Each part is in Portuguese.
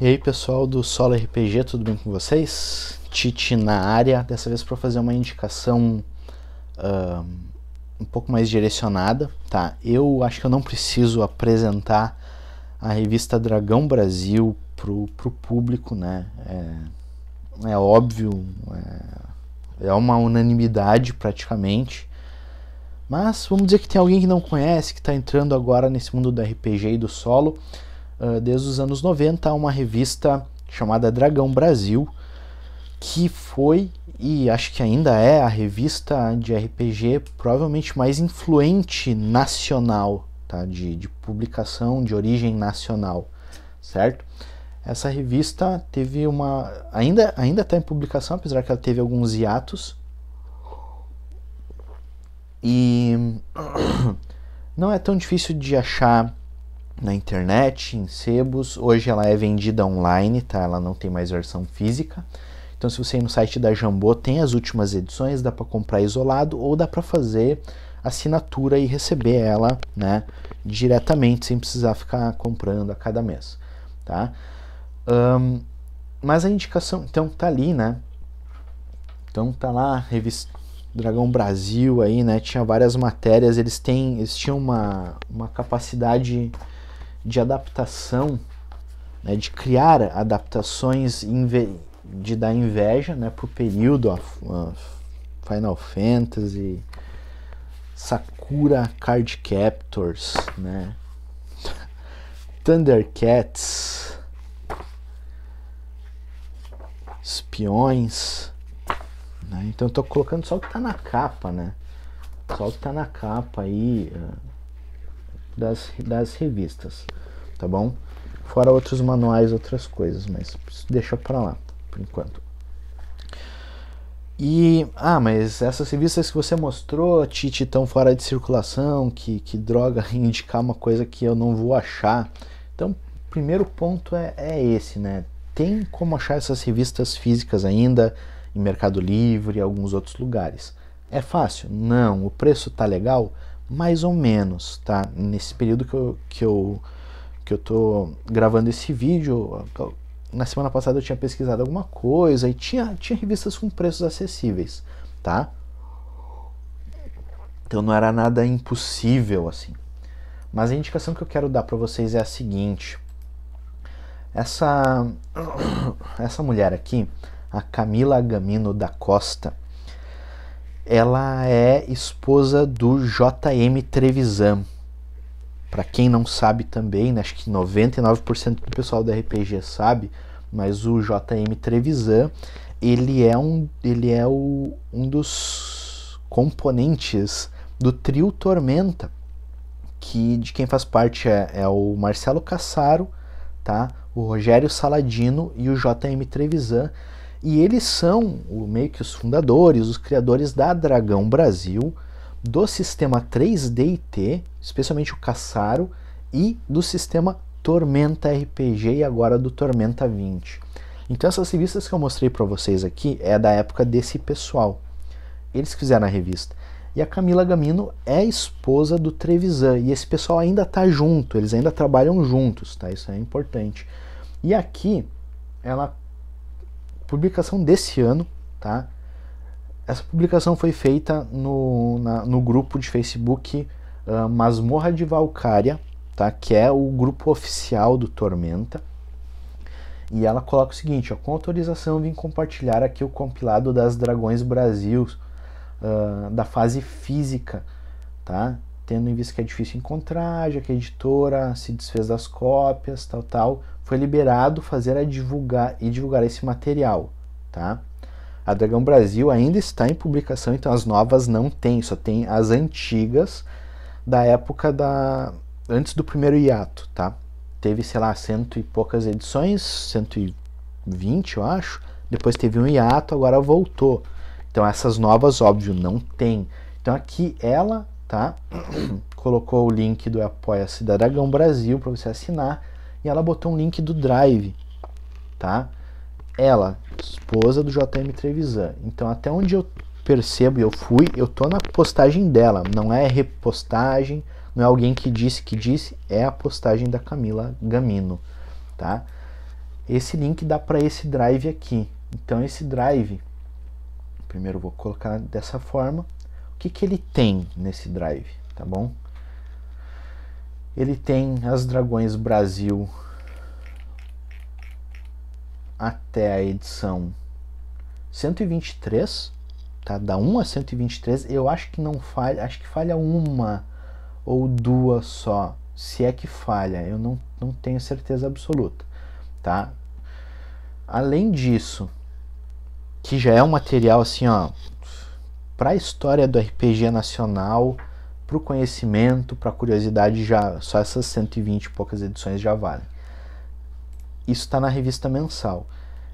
E aí pessoal do Solo RPG, tudo bem com vocês? Titi na área, dessa vez para fazer uma indicação uh, um pouco mais direcionada, tá? Eu acho que eu não preciso apresentar a revista Dragão Brasil pro, pro público, né? É, é óbvio, é, é uma unanimidade praticamente. Mas vamos dizer que tem alguém que não conhece, que está entrando agora nesse mundo do RPG e do solo. Ah, desde os anos 90 a uma revista chamada Dragão Brasil, que foi e acho que ainda é a revista de RPG provavelmente mais influente nacional, tá? de, de publicação de origem nacional, certo? Essa revista teve uma. Ainda está em publicação, apesar que ela teve alguns hiatos. E não é tão difícil de achar na internet, em sebos. Hoje ela é vendida online, tá? Ela não tem mais versão física. Então, se você ir no site da Jambô, tem as últimas edições, dá para comprar isolado ou dá para fazer assinatura e receber ela, né, diretamente sem precisar ficar comprando a cada mês, tá? Um, mas a indicação, então, tá ali, né? Então tá lá revista Dragão Brasil aí, né? Tinha várias matérias, eles têm, eles tinham uma, uma capacidade de adaptação, né, de criar adaptações de dar inveja né, para o período Final Fantasy, Sakura Card Captors, né, Thundercats, Espiões. Né? Então eu tô colocando só o que está na capa, né? Só o que está na capa aí. Uh, das, das revistas, tá bom? Fora outros manuais, outras coisas, mas deixa pra lá, por enquanto. E, ah, mas essas revistas que você mostrou, Tite, estão fora de circulação, que, que droga indicar uma coisa que eu não vou achar. Então, primeiro ponto é, é esse, né? Tem como achar essas revistas físicas ainda, em Mercado Livre e alguns outros lugares. É fácil? Não. O preço tá legal? mais ou menos, tá? Nesse período que eu, que eu, que eu tô gravando esse vídeo, na semana passada eu tinha pesquisado alguma coisa e tinha, tinha revistas com preços acessíveis, tá? Então não era nada impossível assim. Mas a indicação que eu quero dar para vocês é a seguinte: essa essa mulher aqui, a Camila Gamino da Costa, ela é esposa do J.M. Trevisan. Para quem não sabe também, né, acho que 99% do pessoal da RPG sabe, mas o J.M. Trevisan, ele é um, ele é o, um dos componentes do trio Tormenta, que de quem faz parte é, é o Marcelo Cassaro, tá? O Rogério Saladino e o J.M. Trevisan e eles são o, meio que os fundadores, os criadores da Dragão Brasil, do sistema 3 T, especialmente o Caçaro, e do sistema Tormenta RPG e agora do Tormenta 20. Então essas revistas que eu mostrei para vocês aqui é da época desse pessoal. Eles fizeram a revista. E a Camila Gamino é esposa do Trevisan e esse pessoal ainda tá junto, eles ainda trabalham juntos, tá? Isso é importante. E aqui ela publicação desse ano, tá? Essa publicação foi feita no, na, no grupo de Facebook uh, Masmorra de Valcária, tá? Que é o grupo oficial do Tormenta. E ela coloca o seguinte, ó, com autorização vim compartilhar aqui o compilado das Dragões Brasil uh, da fase física, tá? tendo em vista que é difícil encontrar, já que a editora se desfez das cópias, tal, tal, foi liberado fazer a divulgar e divulgar esse material, tá? A Dragão Brasil ainda está em publicação, então as novas não tem, só tem as antigas da época da antes do primeiro hiato, tá? Teve, sei lá, cento e poucas edições, 120, eu acho. Depois teve um hiato, agora voltou. Então essas novas, óbvio, não tem. Então aqui ela tá? Colocou o link do Apoia-se da Dragão Brasil para você assinar e ela botou um link do Drive, tá? Ela, esposa do JM Trevisan. Então, até onde eu percebo e eu fui, eu tô na postagem dela, não é repostagem, não é alguém que disse que disse, é a postagem da Camila Gamino, tá? Esse link dá para esse drive aqui. Então, esse drive, primeiro vou colocar dessa forma, que, que ele tem nesse drive, tá bom? Ele tem as Dragões Brasil até a edição 123, tá? Da 1 a 123, eu acho que não falha, acho que falha uma ou duas só, se é que falha, eu não, não tenho certeza absoluta, tá? Além disso, que já é um material assim, ó, para a história do RPG nacional, para o conhecimento, para a curiosidade, já só essas 120 e poucas edições já valem. Isso está na revista mensal.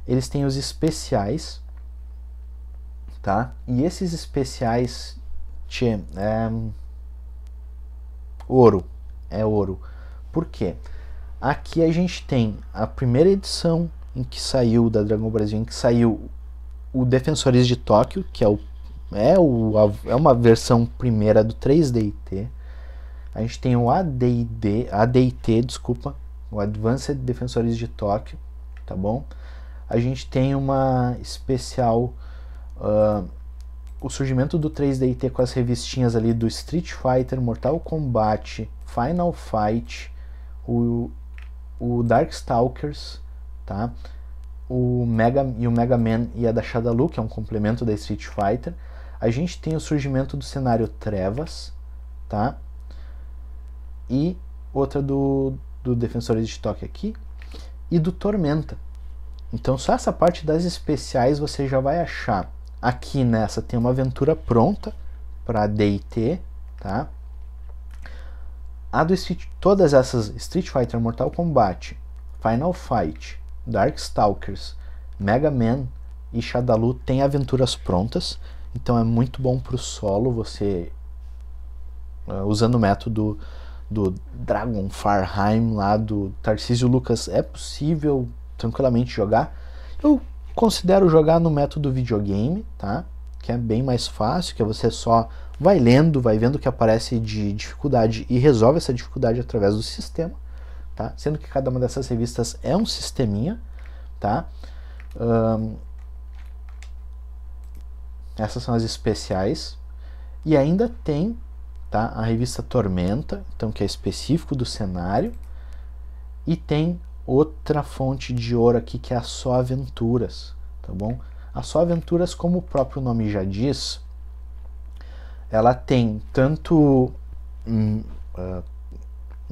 Eles têm os especiais, tá? E esses especiais, tchê, é, ouro, é ouro. Por quê? Aqui a gente tem a primeira edição em que saiu da Dragon Brasil, em que saiu o Defensores de Tóquio, que é o é, o, a, é uma versão primeira do 3DIT. A gente tem o ADD, ADIT, desculpa, o Advanced Defensores de Tóquio, tá bom? A gente tem uma especial uh, o surgimento do 3DIT com as revistinhas ali do Street Fighter, Mortal Kombat, Final Fight, o, o Darkstalkers, tá? O Mega e o Mega Man e a da Shadaloo, que é um complemento da Street Fighter a gente tem o surgimento do cenário Trevas, tá? E outra do, do Defensores de Toque aqui, e do Tormenta. Então só essa parte das especiais você já vai achar. Aqui nessa tem uma aventura pronta para DIT, tá? A do Street, todas essas Street Fighter, Mortal Kombat, Final Fight, Darkstalkers, Mega Man e Shadaloo têm aventuras prontas. Então é muito bom para o solo você uh, usando o método do Dragon Farheim lá do Tarcísio Lucas, é possível tranquilamente jogar. Eu considero jogar no método videogame, tá? Que é bem mais fácil, que você só vai lendo, vai vendo o que aparece de dificuldade e resolve essa dificuldade através do sistema, tá? Sendo que cada uma dessas revistas é um sisteminha, tá? Um, essas são as especiais. E ainda tem tá, a revista Tormenta, então que é específico do cenário. E tem outra fonte de ouro aqui que é a Só Aventuras, tá bom? A Só Aventuras, como o próprio nome já diz, ela tem tanto hum, uh,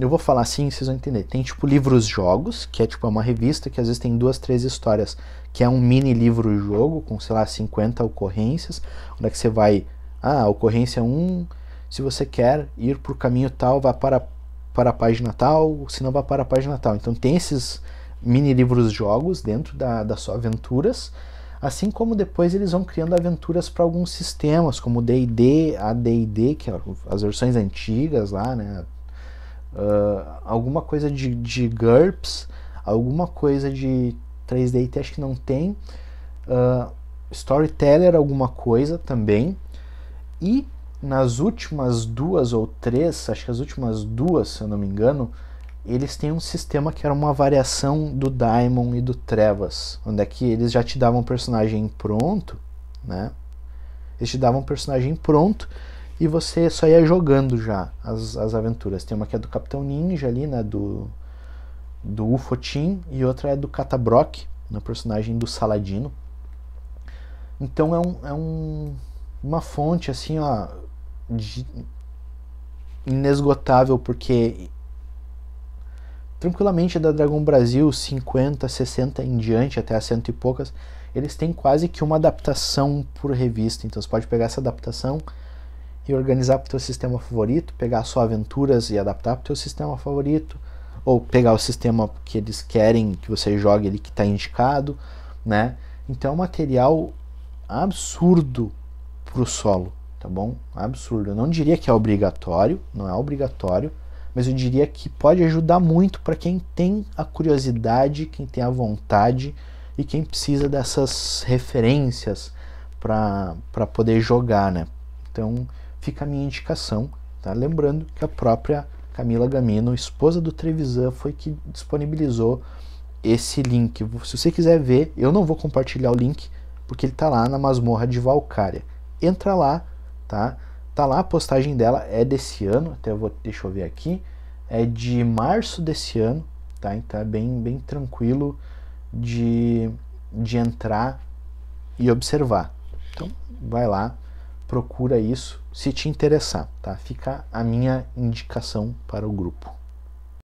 eu vou falar assim, vocês vão entender. Tem tipo livros jogos, que é tipo é uma revista que às vezes tem duas, três histórias, que é um mini livro jogo com, sei lá, 50 ocorrências, onde é que você vai, ah, ocorrência 1, se você quer ir por caminho tal, vá para para a página tal, se não vá para a página tal. Então tem esses mini livros jogos dentro da, da sua aventuras, assim como depois eles vão criando aventuras para alguns sistemas, como D&D, AD&D, que é as versões antigas lá, né, uh, alguma coisa de, de GURPS, alguma coisa de 3D, acho que não tem. Uh, storyteller, alguma coisa também. E nas últimas duas ou três, acho que as últimas duas, se eu não me engano, eles têm um sistema que era uma variação do Diamond e do Trevas, onde é que eles já te davam um personagem pronto, né? Eles te davam um personagem pronto e você só ia jogando já as, as aventuras. Tem uma que é do Capitão Ninja ali, né, do, do UFO Team, e outra é do Catabrock, no personagem do Saladino. Então é, um, é um, uma fonte, assim, ó, de, inesgotável, porque tranquilamente da Dragon Brasil 50, 60 em diante, até a cento e poucas, eles têm quase que uma adaptação por revista. Então você pode pegar essa adaptação e organizar para o teu sistema favorito, pegar só aventuras e adaptar para o teu sistema favorito, ou pegar o sistema que eles querem que você jogue ali que está indicado, né? Então é um material absurdo para o solo, tá bom? Absurdo. Eu não diria que é obrigatório, não é obrigatório, mas eu diria que pode ajudar muito para quem tem a curiosidade, quem tem a vontade e quem precisa dessas referências para poder jogar, né? Então, fica a minha indicação. Tá? Lembrando que a própria Camila Gamino, esposa do Trevisan, foi que disponibilizou esse link. Se você quiser ver, eu não vou compartilhar o link, porque ele está lá na masmorra de Valcária. Entra lá, tá? Tá lá a postagem dela, é desse ano, até eu vou, deixa eu ver aqui, é de março desse ano, tá? Então é bem, bem tranquilo de, de entrar e observar. Então, vai lá, procura isso se te interessar, tá? Fica a minha indicação para o grupo.